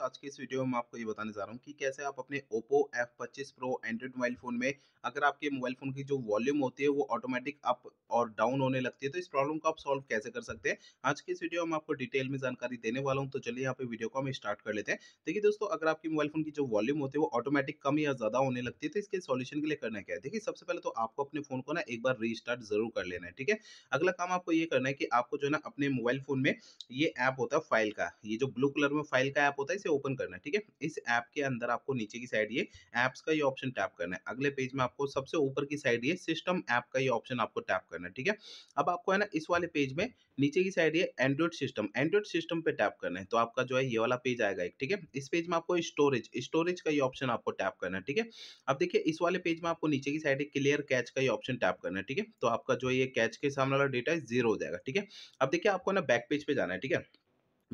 दोस्तों आज के इस वीडियो में मैं आपको ये बताने जा रहा हूँ कि कैसे आप अपने Oppo F25 Pro Android mobile phone में अगर आपके मोबाइल फ़ोन की जो वॉल्यूम होती है वो ऑटोमेटिक अप और डाउन होने लगती है तो इस प्रॉब्लम को आप सॉल्व कैसे कर सकते हैं आज के इस वीडियो में आपको डिटेल में जानकारी देने वाला हूँ तो चलिए यहाँ पे वीडियो को हम स्टार्ट कर लेते हैं देखिए दोस्तों अगर आपके मोबाइल फ़ोन की जो वॉल्यूम होती है वो ऑटोमेटिक कम या ज़्यादा होने लगती है तो इसके सोल्यूशन के लिए करना क्या है देखिए सबसे पहले तो आपको अपने फ़ोन को ना एक बार रीस्टार्ट ज़रूर कर लेना है ठीक है अगला काम आपको ये करना है कि आपको जो है ना अपने मोबाइल फ़ोन में ये ऐप होता है फाइल का ये जो ब्लू कलर में फाइल का ऐप होता है इसे ओपन करना है ठीक है इस ऐप के अंदर आपको नीचे की साइड ये एप्स का ये ऑप्शन टैप करना है अगले पेज में आपको सबसे ऊपर की साइड ये सिस्टम ऐप का ये ऑप्शन आपको टैप करना है ठीक है अब आपको है ना इस वाले पेज में नीचे की साइड ये एंड्रॉइड सिस्टम एंड्रॉइड सिस्टम पे टैप करना है तो आपका जो है ये वाला पेज आएगा एक ठीक है इस पेज में आपको स्टोरेज स्टोरेज का ये ऑप्शन आपको टैप करना है ठीक है अब देखिए इस वाले पेज में आपको नीचे की साइड क्लियर कैच का ये ऑप्शन टैप करना है ठीक है तो आपका जो ये कैच के सामने वाला डेटा जीरो हो जाएगा ठीक है अब देखिए आपको ना बैक पेज पे जाना है ठीक है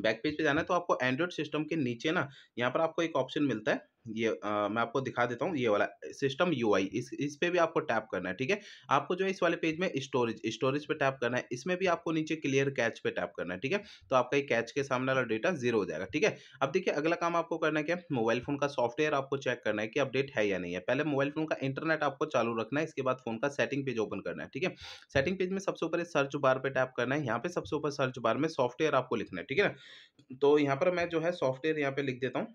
बैक पेज पे जाना है तो आपको एंड्रॉइड सिस्टम के नीचे ना यहाँ पर आपको एक ऑप्शन मिलता है ये आ, मैं आपको दिखा देता हूँ ये वाला सिस्टम यूआई इस इस पर भी आपको टैप करना है ठीक है आपको जो है इस वाले पेज में स्टोरेज स्टोरेज पे टैप करना है इसमें भी आपको नीचे क्लियर कैच पे टैप करना है ठीक है तो आपका ये कैच के सामने वाला डेटा जीरो हो जाएगा ठीक है अब देखिए अगला काम आपको करना है क्या मोबाइल फोन का सॉफ्टवेयर आपको चेक करना है कि अपडेट है या नहीं है पहले मोबाइल फोन का इंटरनेट आपको चालू रखना है इसके बाद फोन का सेटिंग पेज ओपन करना है ठीक है सेटिंग पेज में सबसे ऊपर सर्च बार पर टैप करना है यहाँ पे सबसे ऊपर सर्च बार में सॉफ्टवेयर आपको लिखना है ठीक है ना तो यहाँ पर मैं जो है सॉफ्टवेयर यहाँ पे लिख देता हूँ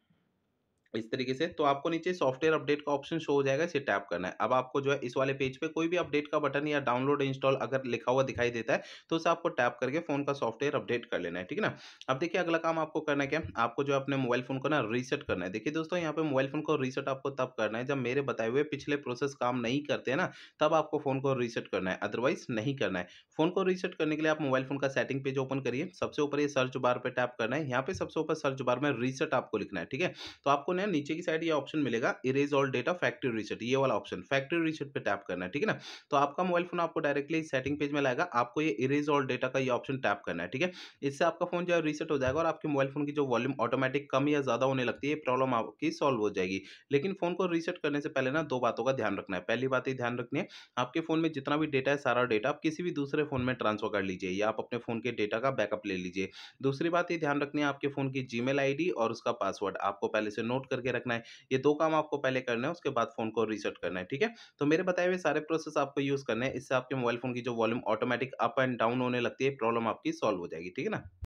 इस तरीके से तो आपको नीचे सॉफ्टवेयर अपडेट का ऑप्शन शो हो जाएगा इसे टैप करना है अब आपको जो है इस वाले पेज पे कोई भी अपडेट का बटन या डाउनलोड इंस्टॉल अगर लिखा हुआ दिखाई देता है तो उसे आपको टैप करके फोन का सॉफ्टवेयर अपडेट कर लेना है ठीक है ना अब देखिए अगला काम आपको करना है क्या आपको जो है अपने मोबाइल फोन को ना रीसेट करना है देखिए दोस्तों यहाँ पे मोबाइल फोन को रीसेट आपको तब करना है जब मेरे बताए हुए पिछले प्रोसेस काम नहीं करते ना तब आपको फोन को रीसेट करना है अदरवाइज नहीं करना है फोन को रीसेट करने के लिए आप मोबाइल फोन का सेटिंग पेज ओपन करिए सबसे ऊपर ये सर्च बार पर टैप करना है यहाँ पे सबसे ऊपर सर्च बार में रीसेट आपको लिखना है ठीक है तो आपको है नीचे की साइड ये ऑप्शन मिलेगा erase all data factory reset ये वाला ऑप्शन फैक्ट्री रिसेट पे टैप करना है ठीक है ना तो आपका मोबाइल फोन आपको डायरेक्टली सेटिंग पेज में लाएगा आपको ये इरेज ऑल डेटा का ये ऑप्शन टैप करना है ठीक है इससे आपका फोन जो है रिसेट हो जाएगा और आपके मोबाइल फोन की जो वॉल्यूम ऑटोमेटिक कम या ज़्यादा होने लगती है ये प्रॉब्लम आपकी सॉल्व हो जाएगी लेकिन फोन को रिसेट करने से पहले ना दो बातों का ध्यान रखना है पहली बात ये ध्यान रखनी है आपके फोन में जितना भी डेटा है सारा डेटा आप किसी भी दूसरे फोन में ट्रांसफर कर लीजिए या आप अपने फोन के डेटा का बैकअप ले लीजिए दूसरी बात ये ध्यान रखनी है आपके फोन की जीमेल आईडी और उसका पासवर्ड आपको पहले से नोट करके रखना है ये दो काम आपको पहले करना है उसके बाद फ़ोन को रीसेट करना है ठीक है तो मेरे बताए हुए सारे प्रोसेस आपको यूज़ करना है इससे आपके मोबाइल फ़ोन की जो volume automatic up and down होने लगती है प्रॉब्लम आपकी सॉल्व हो जाएगी ठीक है ना